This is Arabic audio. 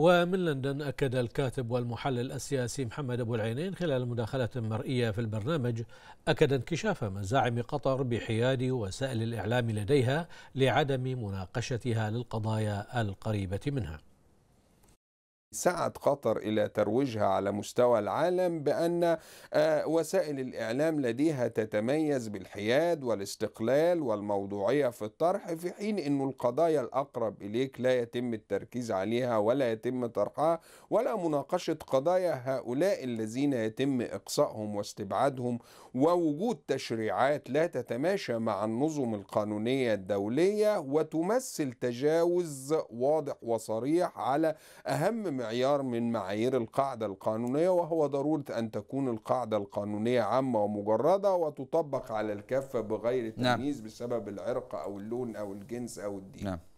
ومن لندن أكد الكاتب والمحلل السياسي محمد أبو العينين خلال مداخلة مرئية في البرنامج أكد انكشاف مزاعم قطر بحياد وسائل الإعلام لديها لعدم مناقشتها للقضايا القريبة منها سعت قطر الى ترويجها على مستوى العالم بان آه، وسائل الاعلام لديها تتميز بالحياد والاستقلال والموضوعيه في الطرح في حين ان القضايا الاقرب اليك لا يتم التركيز عليها ولا يتم طرحها ولا مناقشه قضايا هؤلاء الذين يتم اقصائهم واستبعادهم ووجود تشريعات لا تتماشى مع النظم القانونيه الدوليه وتمثل تجاوز واضح وصريح على اهم معيار من معايير القاعدة القانونية وهو ضرورة أن تكون القاعدة القانونية عامة ومجردة وتطبق على الكافة بغير نعم. تمييز نعم. بسبب العرق أو اللون أو الجنس أو الدين نعم.